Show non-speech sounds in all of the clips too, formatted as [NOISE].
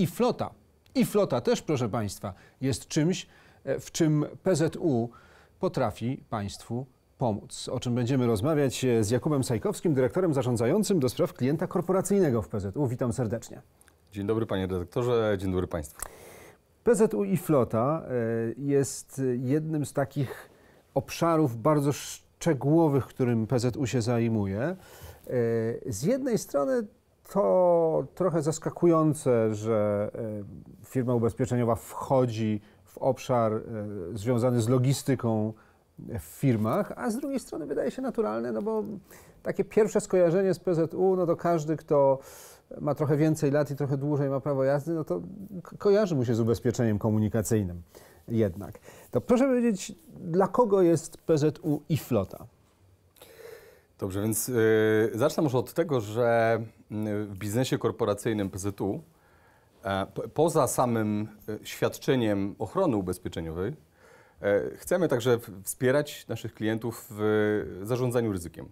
i flota. I flota też, proszę Państwa, jest czymś, e, w czym PZU potrafi Państwu pomóc. O czym będziemy rozmawiać e, z Jakubem Sajkowskim, dyrektorem zarządzającym do spraw klienta korporacyjnego w PZU. Witam serdecznie. Dzień dobry panie redaktorze, dzień dobry państwu. PZU i flota e, jest jednym z takich obszarów bardzo szczegółowych, którym PZU się zajmuje. Z jednej strony to trochę zaskakujące, że e, firma ubezpieczeniowa wchodzi w obszar e, związany z logistyką w firmach, a z drugiej strony wydaje się naturalne, no bo takie pierwsze skojarzenie z PZU, no to każdy, kto ma trochę więcej lat i trochę dłużej ma prawo jazdy, no to kojarzy mu się z ubezpieczeniem komunikacyjnym jednak. To proszę powiedzieć, dla kogo jest PZU i flota? Dobrze, więc yy, zacznę może od tego, że w biznesie korporacyjnym PZU, e, poza samym e, świadczeniem ochrony ubezpieczeniowej, e, chcemy także wspierać naszych klientów w zarządzaniu ryzykiem.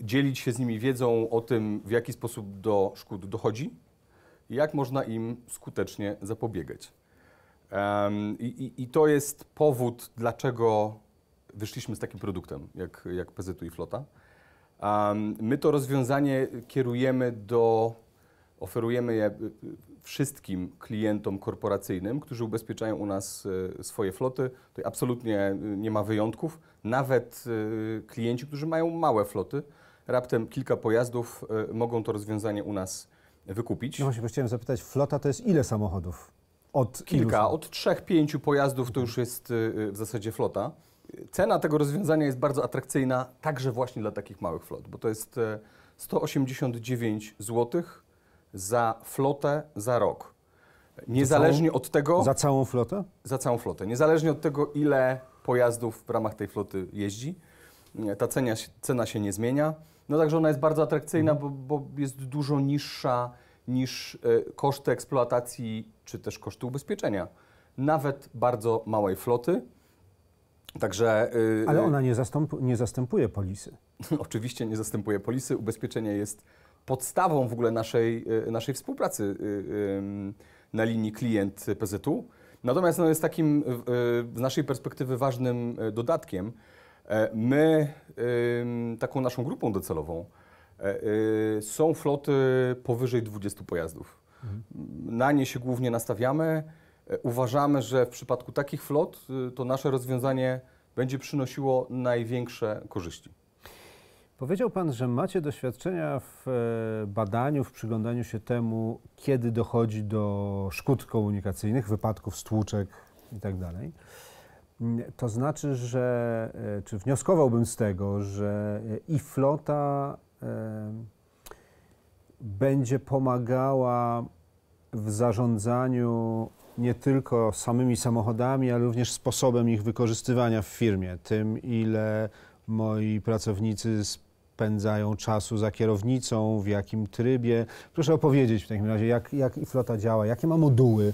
Dzielić się z nimi wiedzą o tym, w jaki sposób do szkód dochodzi i jak można im skutecznie zapobiegać. I, i, i to jest powód, dlaczego wyszliśmy z takim produktem jak, jak PZU i Flota. My to rozwiązanie kierujemy do, oferujemy je wszystkim klientom korporacyjnym, którzy ubezpieczają u nas e, swoje floty. To absolutnie e, nie ma wyjątków. Nawet e, klienci, którzy mają małe floty, raptem kilka pojazdów, mogą to rozwiązanie u nas wykupić. No właśnie, bo chciałem zapytać, flota to jest ile samochodów? Od Kilka, ilu? od trzech, pięciu pojazdów to już jest w zasadzie flota. Cena tego rozwiązania jest bardzo atrakcyjna także właśnie dla takich małych flot, bo to jest 189 e, zł za flotę za rok. Niezależnie całą, od tego. Za całą flotę? Za całą flotę. Niezależnie od tego, ile pojazdów w ramach tej floty jeździ, mm, ta cena, cena się nie zmienia. No także ona jest bardzo atrakcyjna, bo, bo, jest dużo niższa niż y, koszty eksploatacji czy też koszty ubezpieczenia. Nawet bardzo małej floty. Także, yy, Ale y, ona nie, zastąp nie zastępuje polisy. [LAUGHS] Oczywiście nie zastępuje polisy. Ubezpieczenie jest podstawą w ogóle naszej, y, naszej współpracy y, na linii klient PZU. Natomiast no, jest takim z naszej perspektywy ważnym dodatkiem. E, my, taką naszą grupą docelową, e, są floty powyżej 20 pojazdów. Mhm. Na nie się głównie nastawiamy. Uważamy, że w przypadku takich flot y, to nasze rozwiązanie będzie przynosiło największe korzyści. Powiedział Pan, że macie doświadczenia w e, badaniu, w przyglądaniu się temu, kiedy dochodzi do szkód komunikacyjnych, wypadków, stłuczek itd. Tak mm, to znaczy, że e, czy wnioskowałbym z tego, że e, i flota będzie pomagała w zarządzaniu nie tylko samymi samochodami, ale również sposobem ich wykorzystywania w firmie, tym ile moi pracownicy spędzają czasu za kierownicą, w jakim trybie. Proszę opowiedzieć w takim razie, jak, jak flota działa, jakie ma moduły,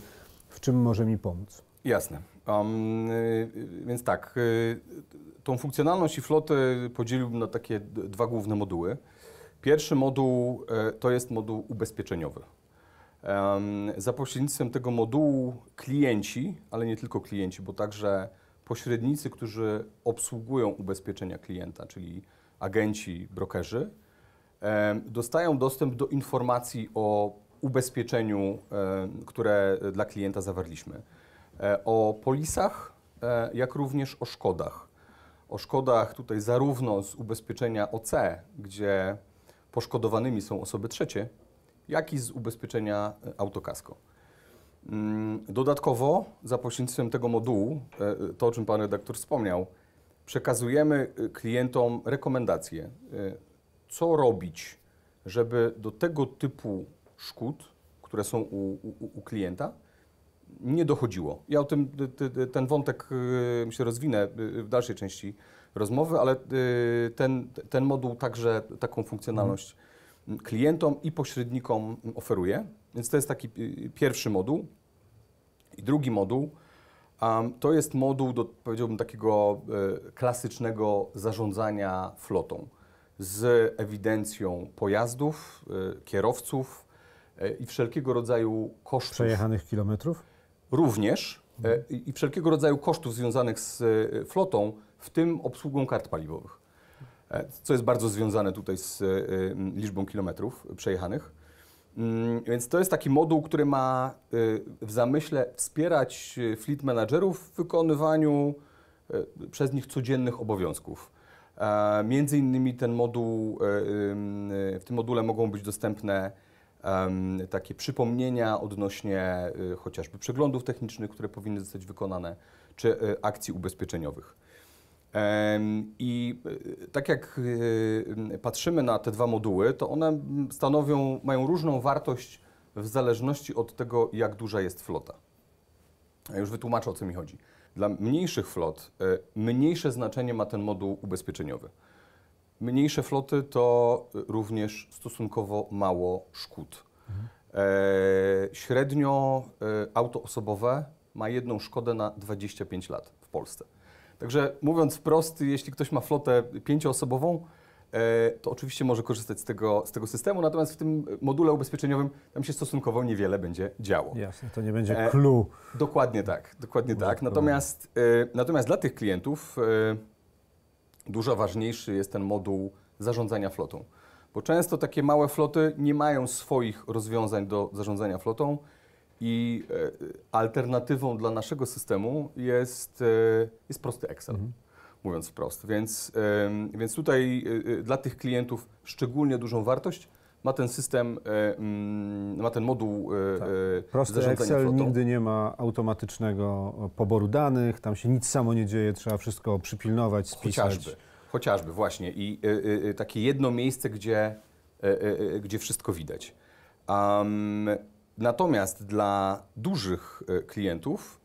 w czym może mi pomóc. Jasne. Um, więc tak, y, tą funkcjonalność i floty podzieliłbym na takie dwa główne moduły. Pierwszy moduł e, to jest moduł ubezpieczeniowy. Za pośrednictwem tego modułu klienci, ale nie tylko klienci, bo także pośrednicy, którzy obsługują ubezpieczenia klienta, czyli agenci, brokerzy, dostają dostęp do informacji o ubezpieczeniu, które dla klienta zawarliśmy, e, o polisach, e, jak również o szkodach. O szkodach tutaj zarówno z ubezpieczenia OC, gdzie poszkodowanymi są osoby trzecie, jak i z ubezpieczenia e, autokasko. Mm, dodatkowo, za pośrednictwem tego modułu, e, e, to o czym pan redaktor wspomniał, przekazujemy klientom rekomendacje, co robić, żeby do tego typu szkód, które są u, u, u klienta, nie dochodziło. Ja o tym, ten wątek się rozwinę w dalszej części rozmowy, ale ten, ten moduł także taką funkcjonalność. Mhm klientom i pośrednikom oferuje. Więc to jest taki y, y, pierwszy moduł. I drugi moduł um, to jest moduł do, powiedziałbym, takiego y, klasycznego zarządzania flotą z ewidencją pojazdów, y, kierowców y, i wszelkiego rodzaju kosztów. Przejechanych kilometrów? Również. Mhm. I wszelkiego rodzaju kosztów związanych z flotą, w tym obsługą kart paliwowych. E, co jest bardzo związane tutaj z e, e, liczbą kilometrów przejechanych. Mm, więc to jest taki moduł, który ma w zamyśle wspierać fleet managerów w wykonywaniu przez nich codziennych obowiązków. Między innymi ten moduł, w tym module mogą być dostępne takie przypomnienia odnośnie chociażby przeglądów technicznych, które powinny zostać wykonane, czy akcji ubezpieczeniowych. I e, tak jak e, patrzymy na te dwa moduły, to one stanowią, mają różną wartość w zależności od tego, jak duża jest flota. Ja już wytłumaczę, o co mi chodzi. Dla mniejszych flot e, mniejsze znaczenie ma ten moduł ubezpieczeniowy. Mniejsze floty to również stosunkowo mało szkód. Mhm. E, średnio auto osobowe ma jedną szkodę na 25 lat w Polsce. Także mówiąc wprost, jeśli ktoś ma flotę pięcioosobową, e, to oczywiście może korzystać z tego, z tego systemu, natomiast w tym module ubezpieczeniowym tam się stosunkowo niewiele będzie działo. Jasne, to nie będzie e, clue. E, dokładnie tak, dokładnie tak. Natomiast, e, natomiast dla tych klientów e, dużo ważniejszy jest ten moduł zarządzania flotą, bo często takie małe floty nie mają swoich rozwiązań do zarządzania flotą i e, alternatywą dla naszego systemu jest, e, jest prosty Excel. Mhm mówiąc wprost. Więc, więc tutaj e, dla tych klientów szczególnie dużą wartość ma ten system, mm, ma ten moduł tak. Prosty Excel flotą. nigdy nie ma automatycznego poboru danych, tam się nic samo nie dzieje, trzeba wszystko przypilnować, spisać. Chociażby, chociażby właśnie. I takie jedno miejsce, gdzie, gdzie wszystko widać. Um, Natomiast dla dużych e, klientów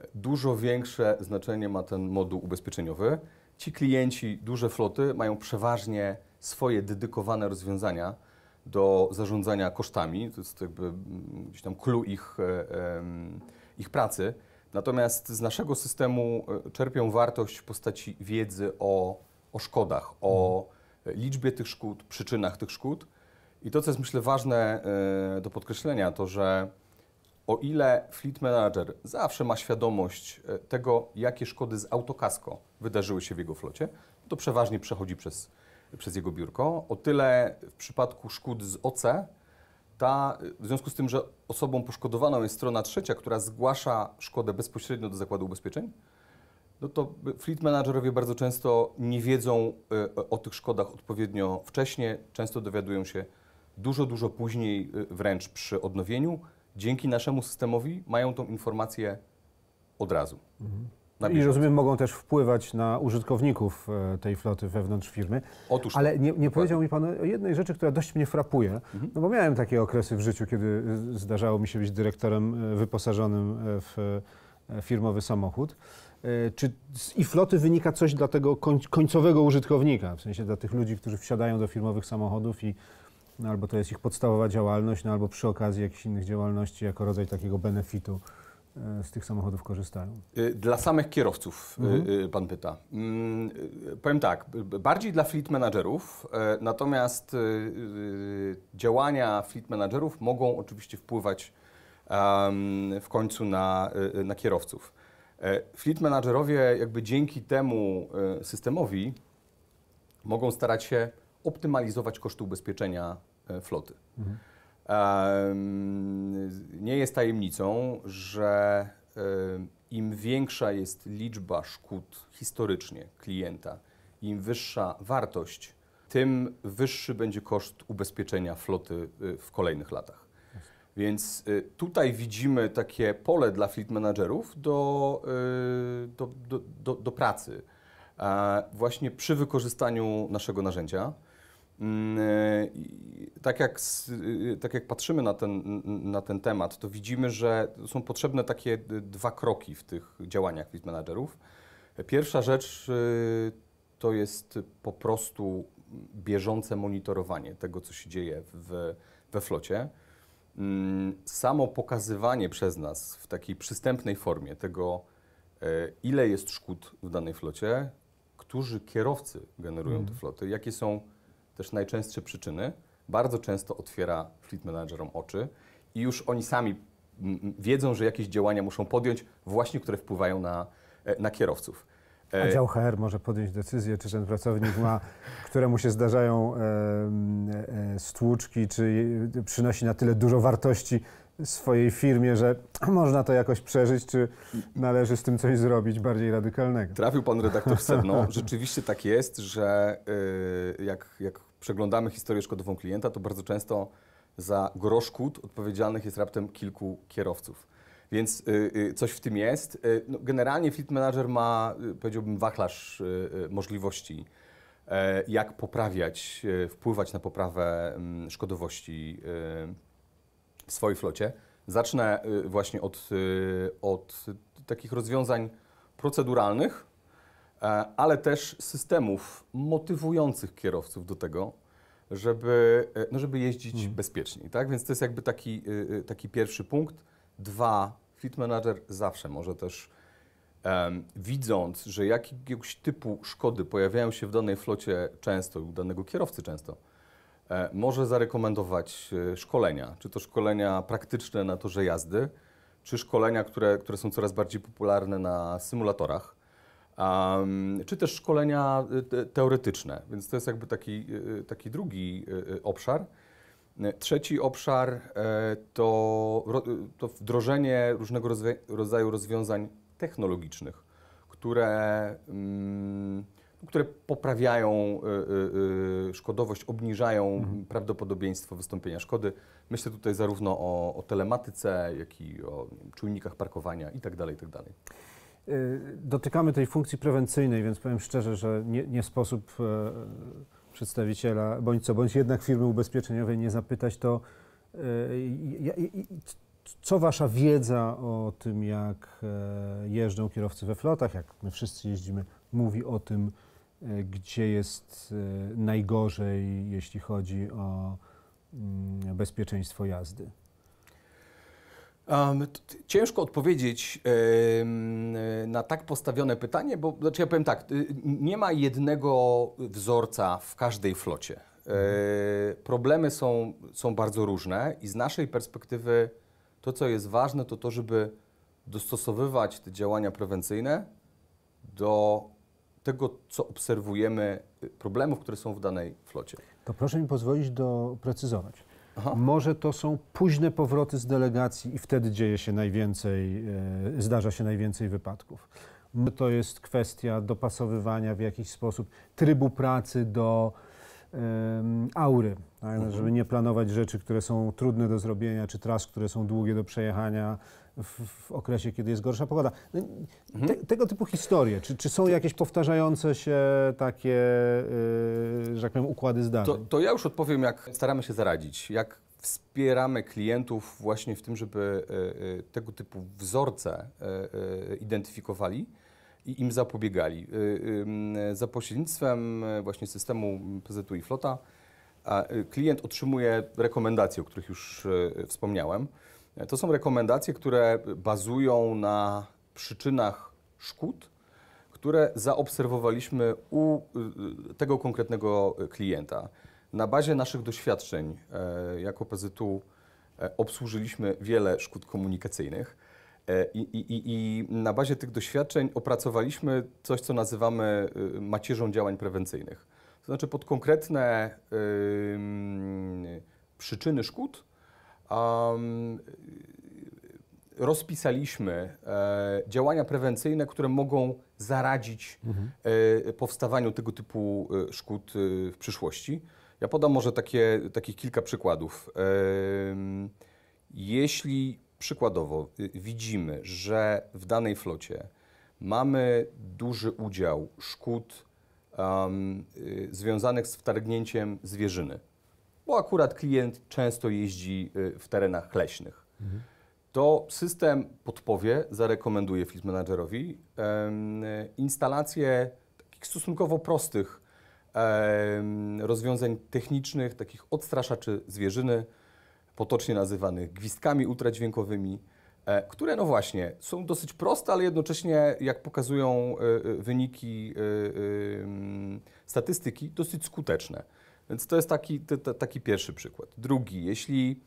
e, dużo większe znaczenie ma ten moduł ubezpieczeniowy. Ci klienci, duże floty mają przeważnie swoje dedykowane rozwiązania do zarządzania kosztami. To jest jakby mm, gdzieś tam clue ich, e, ich pracy. Natomiast z naszego systemu czerpią wartość w postaci wiedzy o, o szkodach, o mhm. liczbie tych szkód, przyczynach tych szkód i to, co jest myślę ważne e, do podkreślenia, to że o ile fleet manager zawsze ma świadomość e, tego, jakie szkody z autokasko wydarzyły się w jego flocie, to przeważnie przechodzi przez, przez jego biurko. O tyle w przypadku szkód z OC, ta, w związku z tym, że osobą poszkodowaną jest strona trzecia, która zgłasza szkodę bezpośrednio do zakładu ubezpieczeń, no to fleet managerowie bardzo często nie wiedzą e, o tych szkodach odpowiednio wcześnie, często dowiadują się dużo, dużo później y, wręcz przy odnowieniu, dzięki naszemu systemowi mają tą informację od razu. Mhm. I rozumiem, mogą też wpływać na użytkowników e, tej floty wewnątrz firmy. Otóż. Ale nie, nie powiedział mi Pan o jednej rzeczy, która dość mnie frapuje. Mhm. No bo miałem takie okresy w życiu, kiedy e, zdarzało mi się być dyrektorem e, wyposażonym w firmowy samochód. Czy z floty wynika coś dla tego końcowego użytkownika, w sensie dla tych ludzi, którzy wsiadają do firmowych samochodów i no albo to jest ich podstawowa działalność, no albo przy okazji jakichś innych działalności jako rodzaj takiego benefitu e, z tych samochodów korzystają. E, dla samych kierowców e, mhm. pan pyta. Mm, powiem tak, bardziej dla fleet managerów, natomiast działania fleet managerów mogą oczywiście wpływać w końcu na, na kierowców. Fleet managerowie jakby dzięki temu systemowi mogą starać się optymalizować koszty ubezpieczenia e, floty. Mhm. Nie jest tajemnicą, że e, im większa jest liczba szkód historycznie klienta, im wyższa wartość, tym wyższy będzie koszt ubezpieczenia floty e, w kolejnych latach. Więc tutaj widzimy takie pole dla fleet managerów do, do, do, do, do pracy, właśnie przy wykorzystaniu naszego narzędzia. Mm, e, tak jak, y, tak jak patrzymy na ten, na ten temat, to widzimy, że są potrzebne takie dwa kroki w tych działaniach list managerów. Pierwsza rzecz y, to jest po prostu bieżące monitorowanie tego, co się dzieje w, we flocie. Mm, samo pokazywanie przez nas w takiej przystępnej formie tego, e, ile jest szkód w danej flocie, którzy kierowcy generują mm. te mhm. floty, jakie są też najczęstsze przyczyny, bardzo często otwiera fleet managerom oczy i już oni sami wiedzą, że jakieś działania muszą podjąć, właśnie które wpływają na, e, na kierowców. A e, dział HR może podjąć decyzję, czy ten pracownik ma, [LAUGHS] któremu się zdarzają e, stłuczki, czy przynosi na tyle dużo wartości swojej firmie, że [CLEARS THROAT] można to jakoś przeżyć, czy należy z tym coś zrobić bardziej radykalnego. Trafił pan redaktor w sedno. [LAUGHS] Rzeczywiście tak jest, że y, jak, jak przeglądamy historię szkodową klienta, to bardzo często za grosz szkód odpowiedzialnych jest raptem kilku kierowców. Więc y, y, coś w tym jest. Y, no, generalnie fleet manager ma, powiedziałbym, wachlarz możliwości, e, jak poprawiać, wpływać na poprawę mm, szkodowości w swojej flocie. Zacznę właśnie od, od takich rozwiązań proceduralnych, E, ale też systemów motywujących kierowców do tego, żeby, e, no żeby jeździć mhm. bezpieczniej. Tak? Więc to jest jakby taki, e, taki pierwszy punkt. Dwa, fleet manager zawsze może też um, widząc, że jakiegoś typu szkody pojawiają się w danej flocie często, u danego kierowcy często, może zarekomendować szkolenia, czy to szkolenia praktyczne na torze jazdy, czy szkolenia, które, które są coraz bardziej popularne na symulatorach Um, czy też szkolenia y, teoretyczne, więc to jest jakby taki, y, taki drugi y, obszar. Trzeci obszar e, to, to wdrożenie różnego rodzaju rozwiązań technologicznych, które, mm, które poprawiają szkodowość, obniżają mhm. prawdopodobieństwo wystąpienia szkody. Myślę tutaj zarówno o, o telematyce, jak i o czujnikach parkowania itd. Tak itd. Tak Y, dotykamy tej funkcji prewencyjnej, więc powiem szczerze, że nie, nie sposób e, przedstawiciela bądź co, bądź jednak firmy ubezpieczeniowej nie zapytać to, e, co wasza wiedza o tym, jak e, jeżdżą kierowcy we flotach, jak my wszyscy jeździmy, mówi o tym, gdzie jest najgorzej, jeśli chodzi o mm, bezpieczeństwo jazdy? Um, ciężko odpowiedzieć yy, na tak postawione pytanie, bo znaczy ja powiem tak, y, nie ma jednego wzorca w każdej flocie. Yy, problemy są, są bardzo różne i z naszej perspektywy to, co jest ważne, to to, żeby dostosowywać te działania prewencyjne do tego, co obserwujemy, y, problemów, które są w danej flocie. To proszę mi pozwolić doprecyzować. Aha. Może to są późne powroty z delegacji i wtedy dzieje się najwięcej, e, zdarza się najwięcej wypadków. To jest kwestia dopasowywania w jakiś sposób trybu pracy do aury, tak? mhm. żeby nie planować rzeczy, które są trudne do zrobienia, czy tras, które są długie do przejechania w, w okresie, kiedy jest gorsza pogoda. No, mhm. tego typu historie, czy, czy, są jakieś powtarzające się takie, yy, że tak powiem, układy zdarzeń? To, to ja już odpowiem, jak staramy się zaradzić, jak wspieramy klientów właśnie w tym, żeby y, y, tego typu wzorce y, identyfikowali i im zapobiegali. Y, za pośrednictwem y, właśnie systemu PZU i Flota y, klient otrzymuje rekomendacje, o których już wspomniałem. To są rekomendacje, które bazują na przyczynach szkód, które zaobserwowaliśmy u tego konkretnego klienta. Na bazie naszych doświadczeń jako PZU obsłużyliśmy wiele szkód komunikacyjnych. E, I, i, I, na bazie tych doświadczeń opracowaliśmy coś, co nazywamy y, macierzą działań prewencyjnych. To znaczy pod konkretne przyczyny szkód rozpisaliśmy e, działania prewencyjne, które mogą zaradzić mhm. e, powstawaniu tego typu szkód w przyszłości. Ja podam może takie, kilka przykładów. jeśli przykładowo y, widzimy, że w danej flocie mamy duży udział szkód um, związanych z wtargnięciem zwierzyny, bo akurat klient często jeździ y, w terenach leśnych. Mhm. To system podpowie, zarekomenduje fleet managerowi um, instalację takich stosunkowo prostych um, rozwiązań technicznych, takich odstraszaczy zwierzyny, potocznie nazywanych gwizdkami ultradźwiękowymi, e, które no właśnie są dosyć proste, ale jednocześnie, jak pokazują e, e, wyniki statystyki, dosyć skuteczne. Więc to jest taki, taki pierwszy przykład. Drugi, jeśli,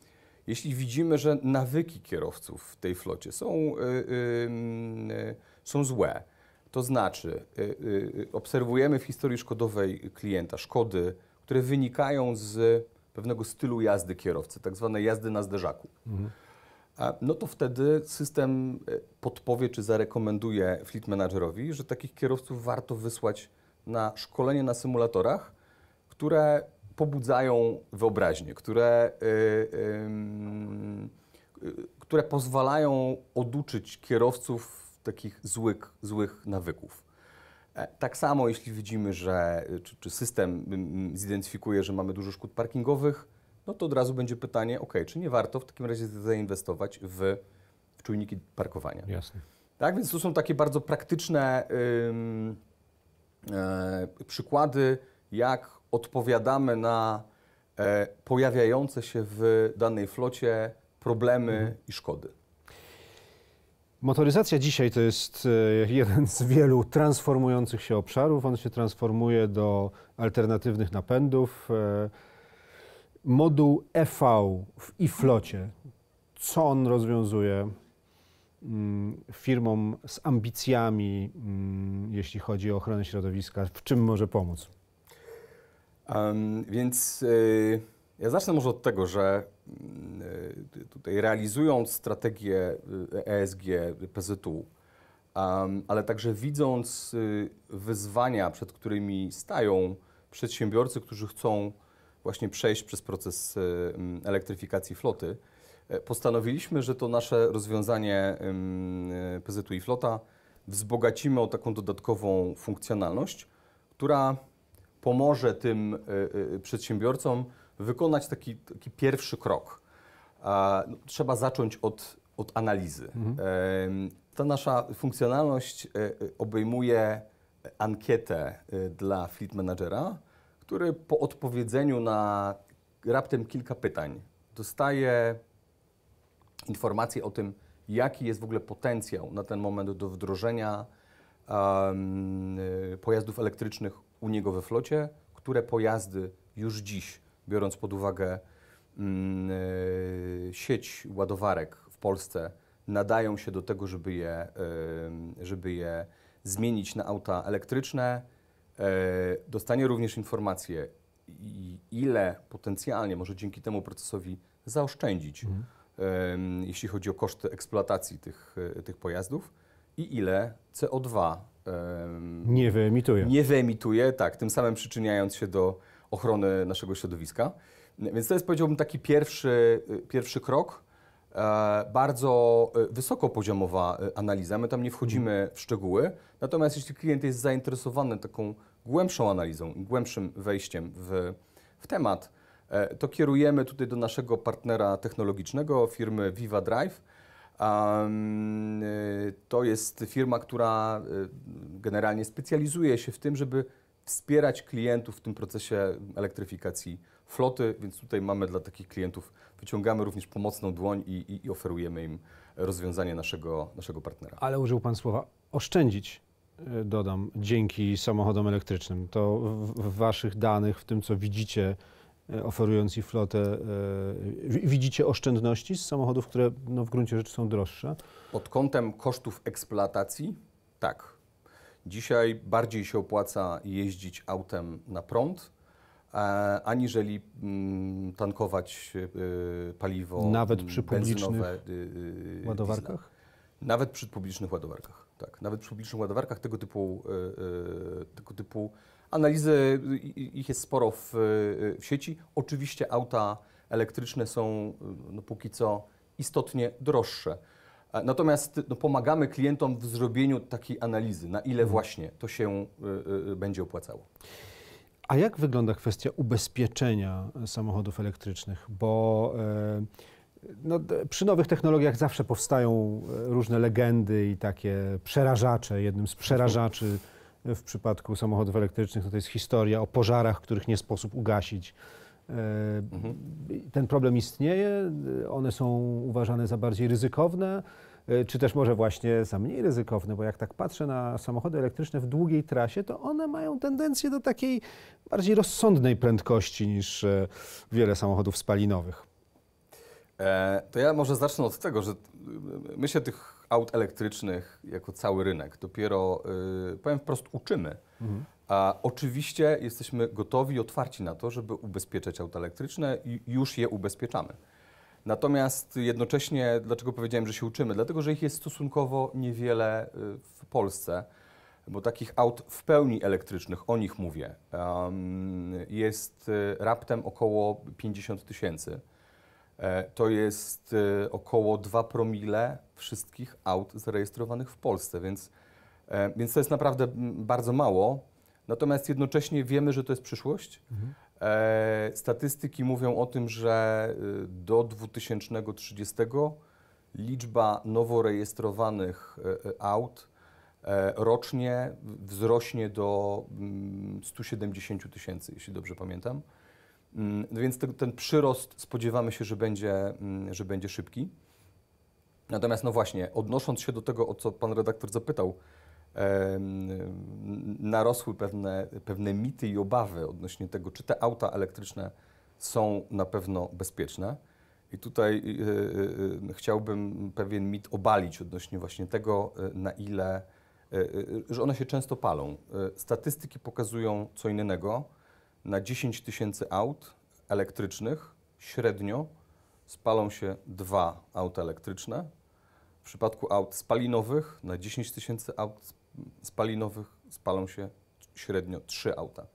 jeśli widzimy, że nawyki kierowców w tej flocie są, są złe, to znaczy obserwujemy w historii szkodowej klienta szkody, które wynikają z pewnego stylu jazdy kierowcy, tak zwanej jazdy na zderzaku. Mhm. No to wtedy system e, podpowie czy zarekomenduje fleet managerowi, że takich kierowców warto wysłać na szkolenie na symulatorach, które pobudzają wyobraźnię, które, yy, yy, które pozwalają oduczyć kierowców takich złych, złych nawyków. E, tak samo, jeśli widzimy, że y, czy, czy system y, zidentyfikuje, że mamy dużo szkód parkingowych, no to od razu będzie pytanie, ok, czy nie warto w takim razie zainwestować w, w czujniki parkowania. Jasne. Tak, więc to są takie bardzo praktyczne ym, y, przykłady, jak odpowiadamy na y, pojawiające się w danej flocie problemy mhm. i szkody. Motoryzacja dzisiaj to jest e, jeden z wielu transformujących się obszarów. On się transformuje do alternatywnych napędów. E, moduł EV w iflocie, co on rozwiązuje mm, firmom z ambicjami, mm, jeśli chodzi o ochronę środowiska, w czym może pomóc? Um, więc. E, ja zacznę może od tego, że mm, y, tutaj realizując strategię y, ESG PZU, um, ale także widząc y, wyzwania, przed którymi stają przedsiębiorcy, którzy chcą właśnie przejść przez proces mm, elektryfikacji floty, e, postanowiliśmy, że to nasze rozwiązanie mm, PZU i flota wzbogacimy o taką dodatkową funkcjonalność, która pomoże tym przedsiębiorcom wykonać taki, taki pierwszy krok. E, no, trzeba zacząć od, od analizy. Mhm. Ta nasza funkcjonalność e, e, obejmuje ankietę dla fleet managera, który po odpowiedzeniu na raptem kilka pytań dostaje informacje o tym, jaki jest w ogóle potencjał na ten moment do wdrożenia um, pojazdów elektrycznych u niego we flocie, które pojazdy już dziś biorąc pod uwagę mm, e, sieć ładowarek w Polsce, nadają się do tego, żeby je, e, żeby je zmienić na auta elektryczne. E, dostanie również informację, ile potencjalnie może dzięki temu procesowi zaoszczędzić, mhm. jeśli chodzi o koszty eksploatacji tych, tych pojazdów i ile CO2 nie wyemituje. Nie wyemituje, tak, tym samym przyczyniając się do ochrony naszego środowiska. Więc to jest, powiedziałbym, taki pierwszy, y, pierwszy krok. E, bardzo y, wysokopoziomowa y, analiza. My tam nie wchodzimy w szczegóły. Natomiast jeśli klient jest zainteresowany taką głębszą analizą i głębszym wejściem w, w temat, e, to kierujemy tutaj do naszego partnera technologicznego, firmy Viva Drive. To jest firma, która generalnie specjalizuje się w tym, żeby wspierać klientów w tym procesie elektryfikacji floty, więc tutaj mamy dla takich klientów, wyciągamy również pomocną dłoń i, i, i oferujemy im rozwiązanie naszego, naszego partnera. Ale użył Pan słowa oszczędzić y, dodam, dzięki samochodom elektrycznym. To w, w, waszych danych, w tym co widzicie, y, oferując i flotę, yy, widzicie oszczędności z samochodów, które no, w gruncie rzeczy są droższe? Pod kątem kosztów eksploatacji, tak. Dzisiaj bardziej się opłaca jeździć autem na prąd, e, aniżeli mm, tankować e, paliwo Nawet mm, przy publicznych y, y, ładowarkach? Nawet przy publicznych ładowarkach, tak. Nawet przy publicznych ładowarkach tego typu, e, tego typu analizy, ich jest sporo w, w sieci. Oczywiście auta elektryczne są no, póki co istotnie droższe. Natomiast no, pomagamy klientom w zrobieniu takiej analizy, na ile mhm. właśnie to się y, y, będzie opłacało. A jak wygląda kwestia ubezpieczenia samochodów elektrycznych? Bo e, no, przy nowych technologiach zawsze powstają e, różne legendy i takie przerażacze. Jednym z przerażaczy w przypadku samochodów elektrycznych no to jest historia o pożarach, których nie sposób ugasić Mhm. Ten problem istnieje, one są uważane za bardziej ryzykowne, e, czy też może właśnie za mniej ryzykowne, bo jak tak patrzę na samochody elektryczne w długiej trasie, to one mają tendencję do takiej bardziej rozsądnej prędkości niż e, wiele samochodów spalinowych. E, to ja może zacznę od tego, że my się tych aut elektrycznych jako cały rynek dopiero, y, powiem wprost, uczymy. Mhm. A oczywiście jesteśmy gotowi i otwarci na to, żeby ubezpieczać auta elektryczne i już je ubezpieczamy. Natomiast jednocześnie, dlaczego powiedziałem, że się uczymy? Dlatego, że ich jest stosunkowo niewiele y, w Polsce, bo takich aut w pełni elektrycznych, o nich mówię, jest y, raptem około 50 tysięcy. E, to jest e, około 2 promile wszystkich aut zarejestrowanych w Polsce, więc, e, więc to jest naprawdę bardzo mało. Natomiast jednocześnie wiemy, że to jest przyszłość. Mhm. Statystyki mówią o tym, że do 2030 liczba nowo rejestrowanych aut rocznie wzrośnie do 170 tysięcy, jeśli dobrze pamiętam. Mm, więc ten przyrost spodziewamy się, że będzie, mm, że będzie szybki. Natomiast, no właśnie, odnosząc się do tego, o co pan redaktor zapytał, narosły pewne, pewne mity i obawy odnośnie tego, czy te auta elektryczne są na pewno bezpieczne. I tutaj y, y, y, chciałbym pewien mit obalić odnośnie właśnie tego, na ile, że one się często palą. statystyki pokazują co innego na 10 tysięcy aut elektrycznych średnio spalą się dwa auta elektryczne. W przypadku aut spalinowych na 10 tysięcy aut spalinowych spalą się średnio trzy auta.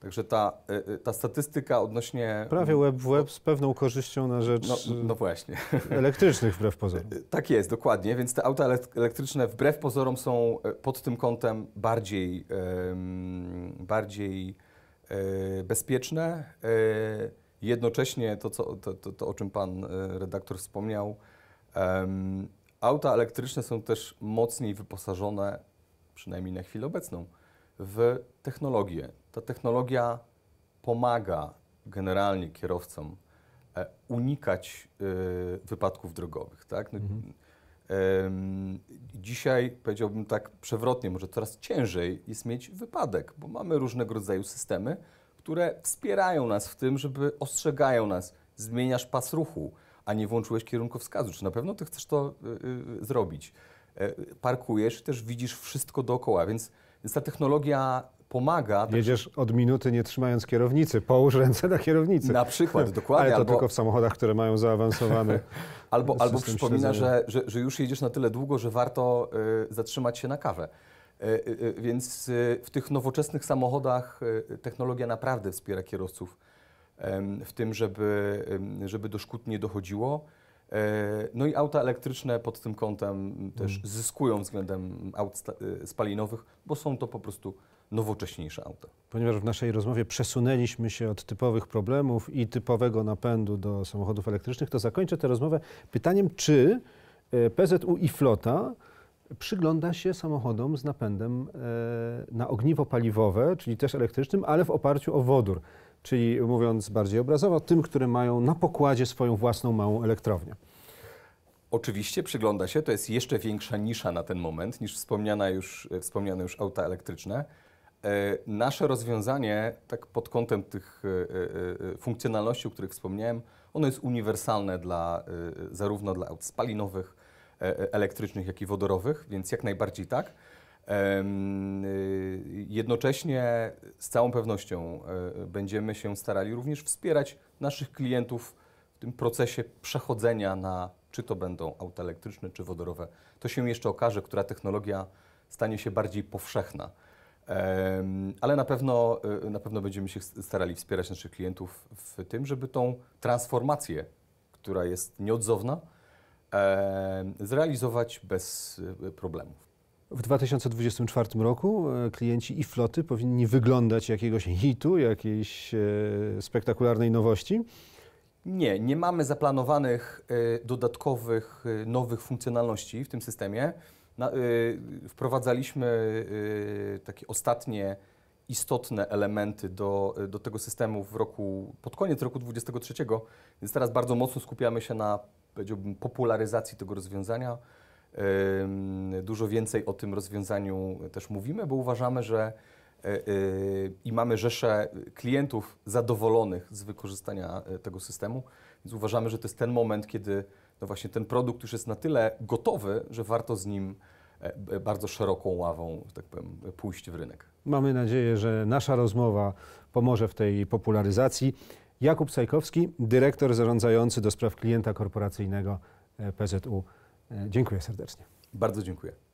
Także ta, y, y, ta statystyka odnośnie. Prawie web w web z pewną korzyścią na rzecz. No, no, no właśnie. Y, elektrycznych wbrew pozorom. [LAUGHS] Tak jest, dokładnie. Więc te auta elektryczne wbrew pozorom są pod tym kątem bardziej, bardziej E, bezpieczne. E, jednocześnie to, co, to, to, to, o czym pan e, redaktor wspomniał, auta elektryczne są też mocniej wyposażone, przynajmniej na chwilę obecną, w technologię. Ta technologia pomaga generalnie kierowcom unikać wypadków drogowych. Tak? No, mhm Dzisiaj powiedziałbym tak przewrotnie, może coraz ciężej jest mieć wypadek, bo mamy różnego rodzaju systemy, które wspierają nas w tym, żeby ostrzegają nas, zmieniasz pas ruchu, a nie włączyłeś kierunkowskazu. Czy na pewno ty chcesz to yy, zrobić? Yy, parkujesz, też widzisz wszystko dookoła, więc, więc ta technologia pomaga. Też... Jedziesz od minuty nie trzymając kierownicy, połóż ręce na kierownicy. Na przykład, dokładnie. [LAUGHS] Ale to albo... tylko w samochodach, które mają zaawansowany [LAUGHS] Albo, albo przypomina, że, że, że, już jedziesz na tyle długo, że warto y, zatrzymać się na kawę. Y, y, y więc y, w tych nowoczesnych samochodach y, technologia naprawdę wspiera kierowców w tym, żeby, żeby do szkód nie dochodziło. E, no i auta elektryczne pod tym kątem też mm. zyskują względem aut spalinowych, bo są to po prostu nowocześniejsze auto, Ponieważ w naszej rozmowie przesunęliśmy się od typowych problemów i typowego napędu do samochodów elektrycznych, to zakończę tę rozmowę pytaniem, czy e, PZU i flota przygląda się samochodom z napędem e, na ogniwo paliwowe, czyli też elektrycznym, ale w oparciu o wodór, czyli mówiąc bardziej obrazowo, tym, które mają na pokładzie swoją własną małą elektrownię. Oczywiście przygląda się, to jest jeszcze większa nisza na ten moment niż wspomniana już, e, wspomniane już auta elektryczne. E, nasze rozwiązanie, tak pod kątem tych e, e, funkcjonalności, o których wspomniałem, ono jest uniwersalne dla, zarówno dla aut spalinowych, elektrycznych, jak i wodorowych, więc jak najbardziej tak. Jednocześnie z całą pewnością będziemy się starali również wspierać naszych klientów w tym procesie przechodzenia na czy to będą auta elektryczne, czy wodorowe. To się jeszcze okaże, która technologia stanie się bardziej powszechna. Ale na pewno, y, na pewno będziemy się starali wspierać naszych klientów w tym, żeby tą transformację, która jest nieodzowna, zrealizować bez y, problemów. W 2024 roku e, klienci i floty powinni wyglądać jakiegoś hitu, jakiejś e, spektakularnej nowości. Nie, nie mamy zaplanowanych y, dodatkowych nowych funkcjonalności w tym systemie na, y, wprowadzaliśmy y, takie ostatnie istotne elementy do, do tego systemu w roku, pod koniec roku 2023, więc teraz bardzo mocno skupiamy się na, powiedziałbym, popularyzacji tego rozwiązania. Y, dużo więcej o tym rozwiązaniu też mówimy, bo uważamy, że y, y, i mamy rzeszę klientów zadowolonych z wykorzystania y, tego systemu, więc uważamy, że to jest ten moment, kiedy no właśnie ten produkt już jest na tyle gotowy, że warto z nim e, bardzo szeroką ławą, tak powiem, pójść w rynek. Mamy nadzieję, że nasza rozmowa pomoże w tej popularyzacji. Jakub Sajkowski, dyrektor zarządzający do spraw klienta korporacyjnego e, PZU. E, dziękuję serdecznie. Bardzo dziękuję.